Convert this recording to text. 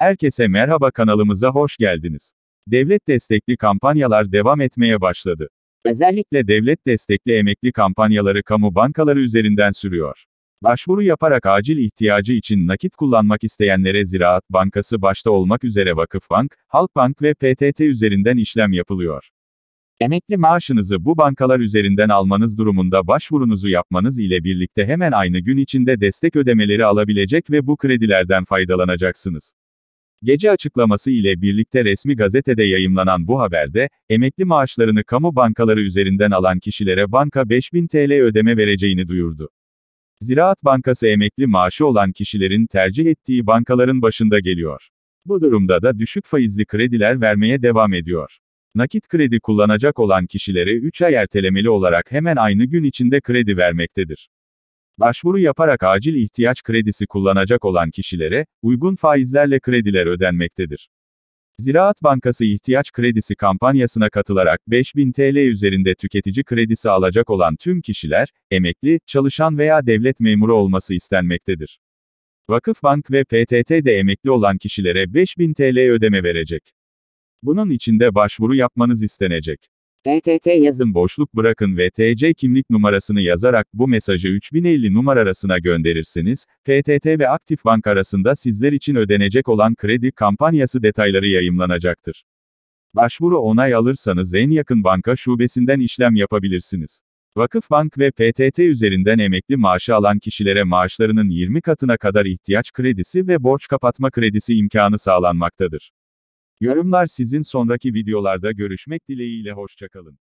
Herkese merhaba kanalımıza hoş geldiniz. Devlet destekli kampanyalar devam etmeye başladı. Özellikle devlet destekli emekli kampanyaları kamu bankaları üzerinden sürüyor. Başvuru yaparak acil ihtiyacı için nakit kullanmak isteyenlere Ziraat Bankası başta olmak üzere Vakıfbank, Halkbank ve PTT üzerinden işlem yapılıyor. Emekli maaşınızı bu bankalar üzerinden almanız durumunda başvurunuzu yapmanız ile birlikte hemen aynı gün içinde destek ödemeleri alabilecek ve bu kredilerden faydalanacaksınız. Gece açıklaması ile birlikte resmi gazetede yayımlanan bu haberde, emekli maaşlarını kamu bankaları üzerinden alan kişilere banka 5000 TL ödeme vereceğini duyurdu. Ziraat Bankası emekli maaşı olan kişilerin tercih ettiği bankaların başında geliyor. Bu durumda da düşük faizli krediler vermeye devam ediyor. Nakit kredi kullanacak olan kişilere 3 ay ertelemeli olarak hemen aynı gün içinde kredi vermektedir. Başvuru yaparak acil ihtiyaç kredisi kullanacak olan kişilere, uygun faizlerle krediler ödenmektedir. Ziraat Bankası ihtiyaç kredisi kampanyasına katılarak 5000 TL üzerinde tüketici kredisi alacak olan tüm kişiler, emekli, çalışan veya devlet memuru olması istenmektedir. Vakıf Bank ve PTT'de emekli olan kişilere 5000 TL ödeme verecek. Bunun için de başvuru yapmanız istenecek. TTT yazın boşluk bırakın ve TC kimlik numarasını yazarak bu mesajı 3050 numarasına gönderirsiniz. PTT ve Aktif Bank arasında sizler için ödenecek olan kredi kampanyası detayları yayımlanacaktır. Başvuru onay alırsanız en yakın banka şubesinden işlem yapabilirsiniz. Vakıf Bank ve PTT üzerinden emekli maaşı alan kişilere maaşlarının 20 katına kadar ihtiyaç kredisi ve borç kapatma kredisi imkanı sağlanmaktadır. Yorumlar sizin sonraki videolarda görüşmek dileğiyle hoşçakalın.